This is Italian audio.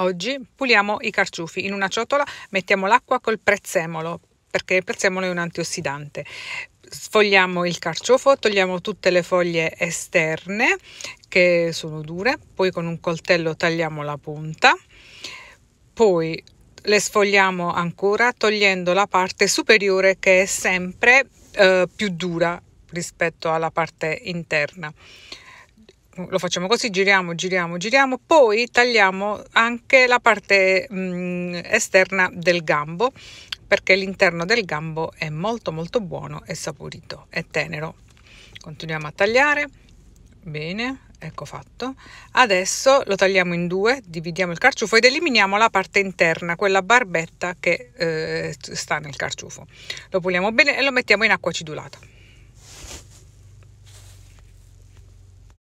Oggi puliamo i carciofi In una ciotola mettiamo l'acqua col prezzemolo, perché il prezzemolo è un antiossidante. Sfogliamo il carciofo, togliamo tutte le foglie esterne che sono dure, poi con un coltello tagliamo la punta, poi le sfogliamo ancora togliendo la parte superiore che è sempre eh, più dura rispetto alla parte interna lo facciamo così, giriamo, giriamo, giriamo, poi tagliamo anche la parte mh, mm, esterna del gambo perché l'interno del gambo è molto molto buono e saporito e tenero. Continuiamo a tagliare, bene, ecco fatto. Adesso lo tagliamo in due, dividiamo il carciufo ed eliminiamo la parte interna, quella barbetta che eh, sta nel carciufo. Lo puliamo bene e lo mettiamo in acqua acidulata.